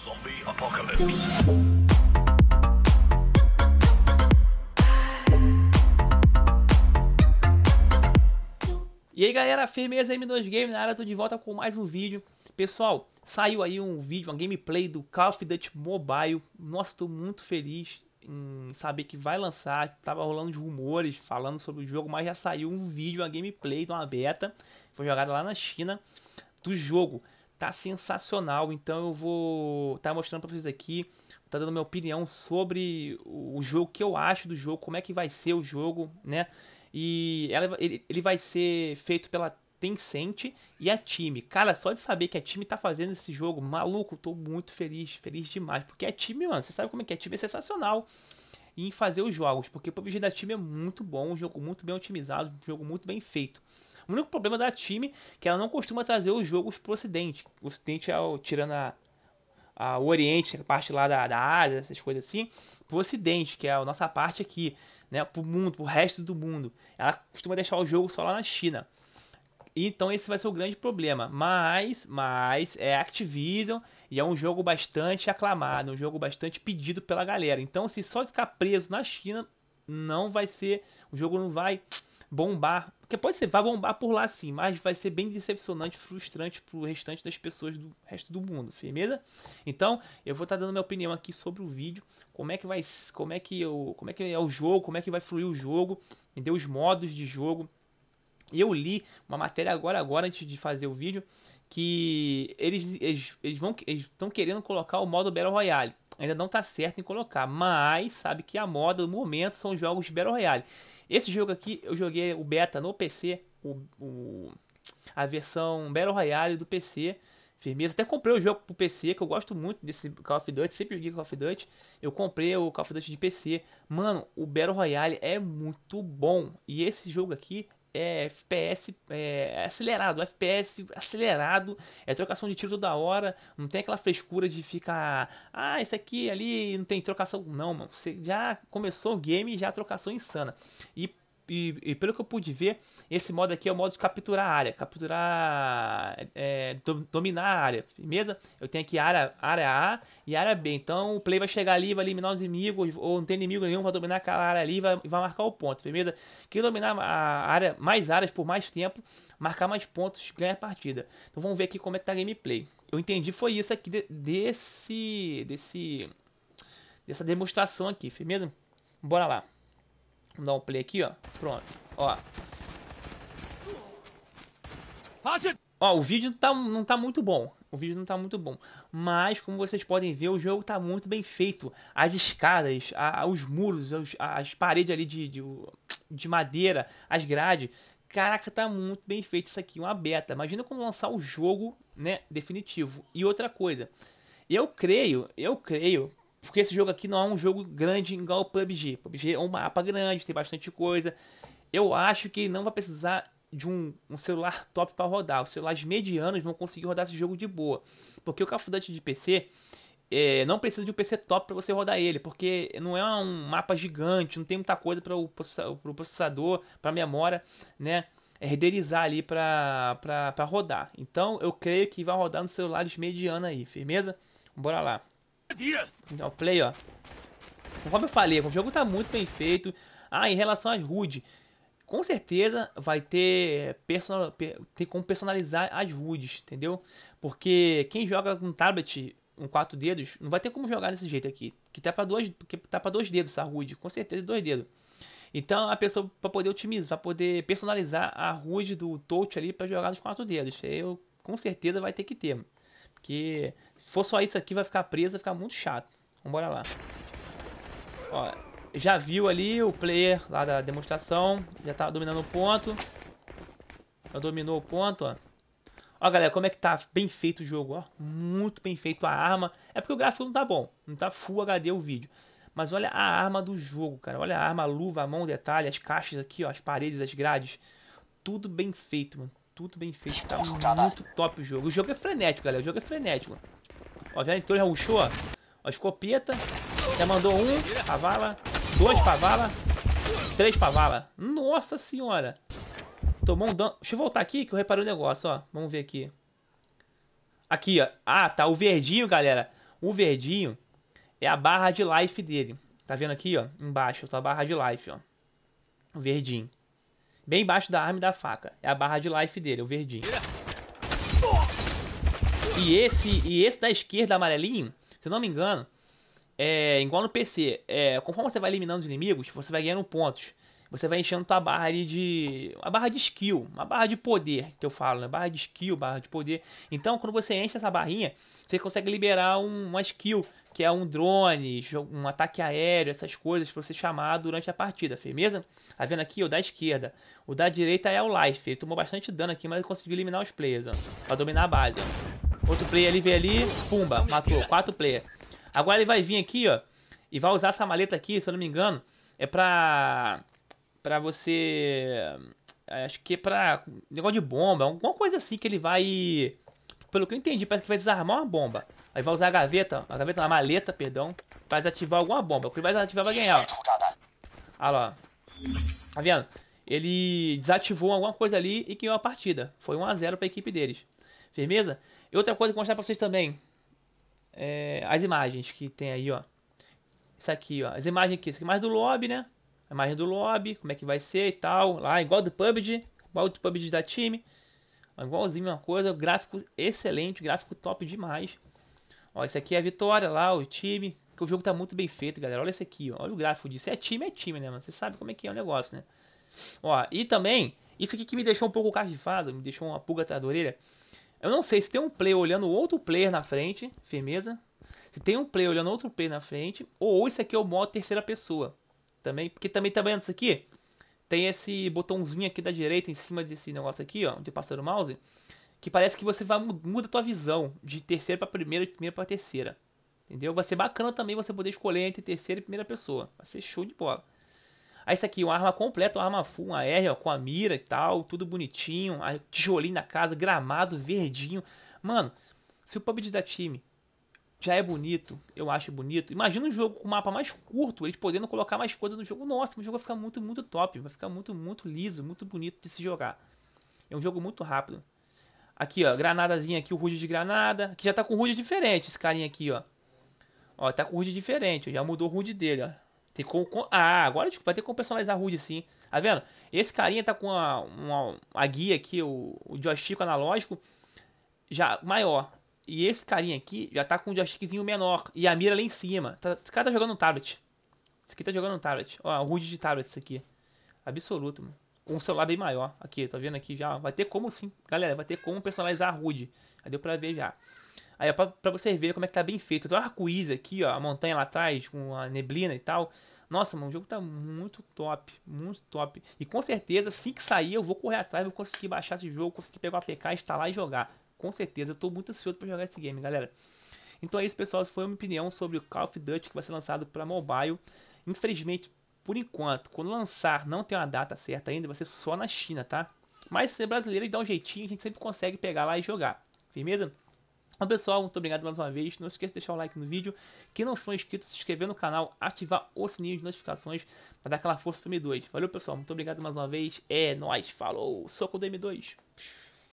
Zombie Apocalypse. E aí galera, firmeza M2 Game na área, tô de volta com mais um vídeo. Pessoal, saiu aí um vídeo, uma gameplay do Call of Duty Mobile. Nossa, tô muito feliz em saber que vai lançar. Tava rolando rumores falando sobre o jogo, mas já saiu um vídeo, uma gameplay de uma beta. Foi jogada lá na China do jogo tá sensacional. Então eu vou estar tá mostrando para vocês aqui, tá dando minha opinião sobre o jogo, o que eu acho do jogo, como é que vai ser o jogo, né? E ela, ele, ele vai ser feito pela Tencent e a time. Cara, só de saber que a time tá fazendo esse jogo, maluco, tô muito feliz, feliz demais. Porque a time, mano, você sabe como é que é? a time é sensacional em fazer os jogos, porque o PUBG da time é muito bom, um jogo muito bem otimizado, um jogo muito bem feito. O único problema da time é que ela não costuma trazer os jogos pro ocidente. O ocidente é o, tirando a, a, o oriente, a parte lá da, da Ásia, essas coisas assim, pro ocidente, que é a nossa parte aqui, né, pro mundo, pro resto do mundo. Ela costuma deixar o jogo só lá na China. Então esse vai ser o grande problema. Mas, mas é Activision e é um jogo bastante aclamado, um jogo bastante pedido pela galera. Então se só ficar preso na China, não vai ser, o jogo não vai bombar. Porque pode ser, vai bombar por lá sim, mas vai ser bem decepcionante, frustrante pro restante das pessoas do resto do mundo, firmeza? Então, eu vou estar tá dando minha opinião aqui sobre o vídeo, como é que vai, como é que eu, como é que é o jogo, como é que vai fluir o jogo, entendeu? Os modos de jogo. Eu li uma matéria agora agora antes de fazer o vídeo que eles eles, eles vão eles estão querendo colocar o modo Battle Royale. Ainda não tá certo em colocar, mas sabe que a moda do momento são os jogos Battle Royale. Esse jogo aqui eu joguei o beta no PC, o, o a versão Battle Royale do PC. Firmeza, até comprei o jogo pro PC, que eu gosto muito desse Call of Duty, sempre joguei Call of Duty. Eu comprei o Call of Duty de PC. Mano, o Battle Royale é muito bom. E esse jogo aqui é, FPS é, acelerado, FPS acelerado, é trocação de tiro toda hora, não tem aquela frescura de ficar, ah, esse aqui ali não tem trocação, não, mano. Você já começou o game já trocação é insana. E e, e, pelo que eu pude ver, esse modo aqui é o modo de capturar a área, capturar, é, é do, dominar a área, beleza? Eu tenho aqui área, área A e área B, então o play vai chegar ali, vai eliminar os inimigos, ou não tem inimigo nenhum, vai dominar aquela área ali e vai, vai marcar o ponto, beleza? Quem dominar a área, mais áreas por mais tempo, marcar mais pontos, ganha a partida. Então vamos ver aqui como é que tá a gameplay. Eu entendi foi isso aqui de, desse, desse, dessa demonstração aqui, firmeza? Bora lá. Vamos dar um play aqui, ó. Pronto. Ó. Ó, o vídeo tá, não tá muito bom. O vídeo não tá muito bom. Mas, como vocês podem ver, o jogo tá muito bem feito. As escadas, a, os muros, as, as paredes ali de, de, de madeira, as grades. Caraca, tá muito bem feito isso aqui, uma beta. Imagina como lançar o jogo, né, definitivo. E outra coisa, eu creio, eu creio porque esse jogo aqui não é um jogo grande igual o PUBG. PUBG é um mapa grande, tem bastante coisa. Eu acho que não vai precisar de um, um celular top para rodar. Os celulares medianos vão conseguir rodar esse jogo de boa. Porque o Call of Duty de PC é, não precisa de um PC top para você rodar ele. Porque não é um mapa gigante, não tem muita coisa para o processador, para a memória, né? É renderizar ali para rodar. Então eu creio que vai rodar nos celulares medianos aí, firmeza? Bora lá. Ó, play, ó. como eu falei, o jogo tá muito bem feito. Ah, em relação às HUD, com certeza vai ter, personal, ter como personalizar as HUDs, entendeu? Porque quem joga com tablet, um quatro dedos, não vai ter como jogar desse jeito aqui. Que tá pra dois, que tá pra dois dedos essa HUD, com certeza dois dedos. Então a pessoa para poder otimizar, para poder personalizar a HUD do touch ali para jogar nos quatro dedos. Eu com certeza vai ter que ter. Porque se for só isso aqui, vai ficar preso, vai ficar muito chato. Vambora lá. Ó, já viu ali o player lá da demonstração. Já tá dominando o ponto. Já dominou o ponto, ó. Ó, galera, como é que tá bem feito o jogo, ó. Muito bem feito a arma. É porque o gráfico não tá bom. Não tá full HD o vídeo. Mas olha a arma do jogo, cara. Olha a arma, a luva, a mão, detalhe, as caixas aqui, ó. As paredes, as grades. Tudo bem feito, mano tudo bem feito. Tá muito top o jogo. O jogo é frenético, galera. O jogo é frenético. Ó, já entrou, já ruxou, ó. ó escopeta. Já mandou um pra vala. Dois pra vala. Três pra vala. Nossa senhora. Tomou um dano. Deixa eu voltar aqui que eu reparei o um negócio, ó. Vamos ver aqui. Aqui, ó. Ah, tá. O verdinho, galera. O verdinho é a barra de life dele. Tá vendo aqui, ó? Embaixo, tá a barra de life, ó. O verdinho. Bem embaixo da arma e da faca. É a barra de life dele, o verdinho. E esse, e esse da esquerda, amarelinho, se eu não me engano, é igual no PC. É, conforme você vai eliminando os inimigos, você vai ganhando pontos. Você vai enchendo tua barra ali de. Uma barra de skill, uma barra de poder, que eu falo, né? Barra de skill, barra de poder. Então, quando você enche essa barrinha, você consegue liberar um, uma skill que é um drone, um ataque aéreo, essas coisas para você chamar durante a partida, firmeza? Tá vendo aqui? O da esquerda. O da direita é o Life. Ele tomou bastante dano aqui, mas conseguiu eliminar os players, ó. Pra dominar a base, ó. Outro player ali veio ali, pumba, matou. Quatro players. Agora ele vai vir aqui, ó. E vai usar essa maleta aqui, se eu não me engano. É pra... Pra você... É, acho que é pra... Negócio de bomba, alguma coisa assim que ele vai pelo que eu entendi, parece que vai desarmar uma bomba. Aí vai usar a gaveta, a gaveta, uma maleta, perdão, pra desativar alguma bomba. O que vai desativar vai ganhar, ó. Olha lá, Tá vendo? Ele desativou alguma coisa ali e ganhou a partida. Foi 1x0 pra equipe deles. Firmeza? E outra coisa que eu vou mostrar pra vocês também. É, as imagens que tem aí, ó. Isso aqui, ó. As imagens aqui. Isso aqui é mais do lobby, né? A imagem do lobby, como é que vai ser e tal. Lá, igual do PUBG. Igual do PUBG da time. Igualzinho uma coisa, gráfico excelente, gráfico top demais. Ó, esse aqui é a vitória lá, o time. Que o jogo tá muito bem feito, galera. Olha esse aqui, ó. Olha o gráfico disso. É time, é time, né, mano? Você sabe como é que é o negócio, né? Ó, e também, isso aqui que me deixou um pouco cavifado, me deixou uma pulga atrás da orelha. Eu não sei se tem um player olhando outro player na frente, firmeza. Se tem um player olhando outro player na frente, ou isso aqui é o modo terceira pessoa. Também, porque também tá vendo isso aqui? tem esse botãozinho aqui da direita em cima desse negócio aqui, ó, onde passa o mouse, que parece que você vai muda a tua visão de terceira para primeira, de primeira para terceira. Entendeu? Vai ser bacana também você poder escolher entre terceira e primeira pessoa. Vai ser show de bola. Aí isso aqui, uma arma completa, uma arma full, uma R, ó, com a mira e tal, tudo bonitinho, a tijolinho na casa, gramado verdinho. Mano, se o PUBG da time já é bonito, eu acho bonito. Imagina um jogo com o mapa mais curto, eles podendo colocar mais coisa no jogo. Nossa, o jogo vai ficar muito, muito top. Vai ficar muito, muito liso, muito bonito de se jogar. É um jogo muito rápido. Aqui, ó, granadazinha aqui, o Rude de granada. Que já tá com Rude diferente, esse carinha aqui, ó. Ó, tá com Rude diferente, já mudou o Rude dele, ó. Tem com, com... Ah, agora tipo, vai ter como personalizar Rude sim. Tá vendo? Esse carinha tá com uma, uma, a guia aqui, o, o joystick analógico, já maior. E esse carinha aqui já tá com um joystickzinho menor. E a mira lá em cima. Tá, esse cara tá jogando um tablet. Esse aqui tá jogando um tablet. Ó, um rude de tablet isso aqui. Absoluto, mano. Um celular bem maior. Aqui, tá vendo aqui já? Vai ter como sim. Galera, vai ter como personalizar a rude. Aí deu pra ver já. Aí é pra, pra vocês verem como é que tá bem feito. Tem um arco-íris aqui, ó. A montanha lá atrás, com a neblina e tal. Nossa, mano, o jogo tá muito top, muito top. E com certeza, assim que sair, eu vou correr atrás, vou conseguir baixar esse jogo, conseguir pegar o APK, instalar e jogar com certeza. Eu tô muito ansioso para jogar esse game, galera. Então é isso, pessoal. Essa foi a minha opinião sobre o Call of Duty que vai ser lançado para mobile. Infelizmente, por enquanto, quando lançar, não tem uma data certa ainda, vai ser só na China, tá? Mas ser brasileiro dá um jeitinho, a gente sempre consegue pegar lá e jogar. Firmeza? Então, pessoal, muito obrigado mais uma vez. Não se esqueça de deixar o like no vídeo. Quem não for inscrito, se inscrever no canal, ativar o sininho de notificações para dar aquela força pro M2. Valeu, pessoal. Muito obrigado mais uma vez. É nóis. Falou. Soco do M2.